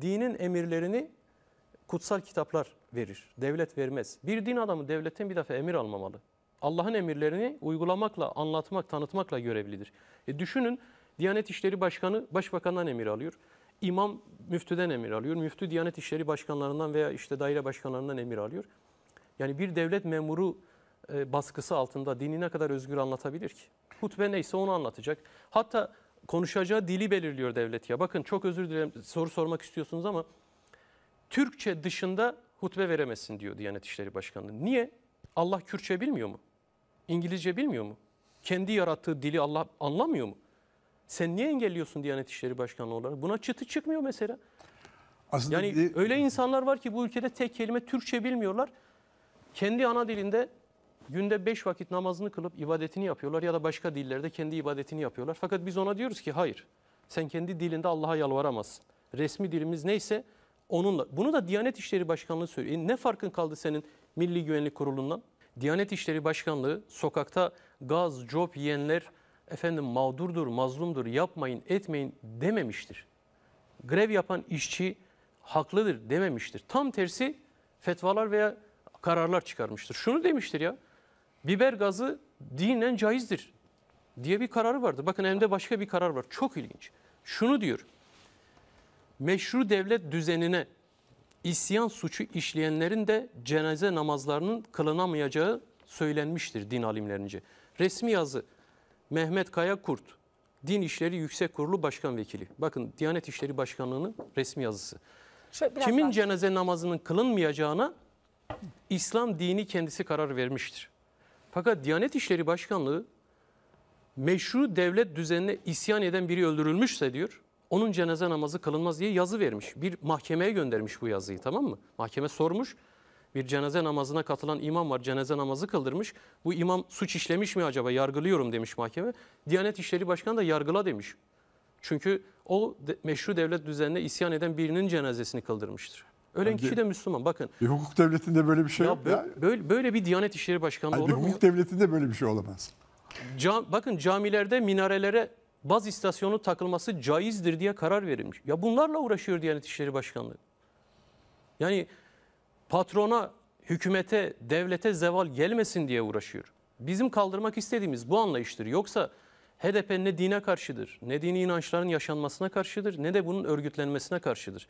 Dinin emirlerini kutsal kitaplar verir. Devlet vermez. Bir din adamı devletten bir defa emir almamalı. Allah'ın emirlerini uygulamakla, anlatmak, tanıtmakla görevlidir. E düşünün Diyanet İşleri Başkanı Başbakan'dan emir alıyor. İmam müftüden emir alıyor. Müftü Diyanet İşleri Başkanlarından veya işte daire başkanlarından emir alıyor. Yani bir devlet memuru e, baskısı altında dinine kadar özgür anlatabilir ki? Hutbe neyse onu anlatacak. Hatta konuşacağı dili belirliyor devlet ya. Bakın çok özür dilerim soru sormak istiyorsunuz ama Türkçe dışında hutbe veremezsin diyor Diyanet İşleri Başkanlığı. Niye? Allah Kürtçe bilmiyor mu? İngilizce bilmiyor mu? Kendi yarattığı dili Allah anlamıyor mu? Sen niye engelliyorsun Diyanet İşleri Başkanlığı olarak? Buna çıtı çıkmıyor mesela. Aslında yani de... öyle insanlar var ki bu ülkede tek kelime Türkçe bilmiyorlar. Kendi ana dilinde Günde beş vakit namazını kılıp ibadetini yapıyorlar ya da başka dillerde kendi ibadetini yapıyorlar. Fakat biz ona diyoruz ki hayır sen kendi dilinde Allah'a yalvaramazsın. Resmi dilimiz neyse onunla. Bunu da Diyanet İşleri Başkanlığı söylüyor. E ne farkın kaldı senin Milli Güvenlik Kurulu'ndan? Diyanet İşleri Başkanlığı sokakta gaz, cop yiyenler efendim mağdurdur, mazlumdur, yapmayın, etmeyin dememiştir. Grev yapan işçi haklıdır dememiştir. Tam tersi fetvalar veya kararlar çıkarmıştır. Şunu demiştir ya biber gazı dinen caizdir diye bir kararı vardı. Bakın hem de başka bir karar var. Çok ilginç. Şunu diyor. Meşru devlet düzenine isyan suçu işleyenlerin de cenaze namazlarının kılınamayacağı söylenmiştir din alimlerince. Resmi yazı Mehmet Kaya Kurt, Din İşleri Yüksek Kurulu Başkan Vekili. Bakın Diyanet İşleri Başkanlığı'nın resmi yazısı. Şöyle Kimin cenaze namazının kılınmayacağına İslam dini kendisi karar vermiştir. Fakat Diyanet İşleri Başkanlığı meşru devlet düzenine isyan eden biri öldürülmüşse diyor onun cenaze namazı kılınmaz diye yazı vermiş. Bir mahkemeye göndermiş bu yazıyı tamam mı? Mahkeme sormuş. Bir cenaze namazına katılan imam var cenaze namazı kıldırmış. Bu imam suç işlemiş mi acaba yargılıyorum demiş mahkeme. Diyanet İşleri Başkanı da yargıla demiş. Çünkü o de, meşru devlet düzenine isyan eden birinin cenazesini kıldırmıştır. Ölen kişi de Müslüman. Bakın. Bir hukuk devletinde böyle bir şey ya yok ya. Böyle, böyle bir Diyanet İşleri Başkanlığı Hayır, olur hukuk mu? devletinde böyle bir şey olamaz. Cam, bakın camilerde minarelere baz istasyonu takılması caizdir diye karar verilmiş. Ya bunlarla uğraşıyor Diyanet İşleri Başkanlığı. Yani patrona, hükümete, devlete zeval gelmesin diye uğraşıyor. Bizim kaldırmak istediğimiz bu anlayıştır. Yoksa HDP ne dine karşıdır, ne dini inançların yaşanmasına karşıdır, ne de bunun örgütlenmesine karşıdır.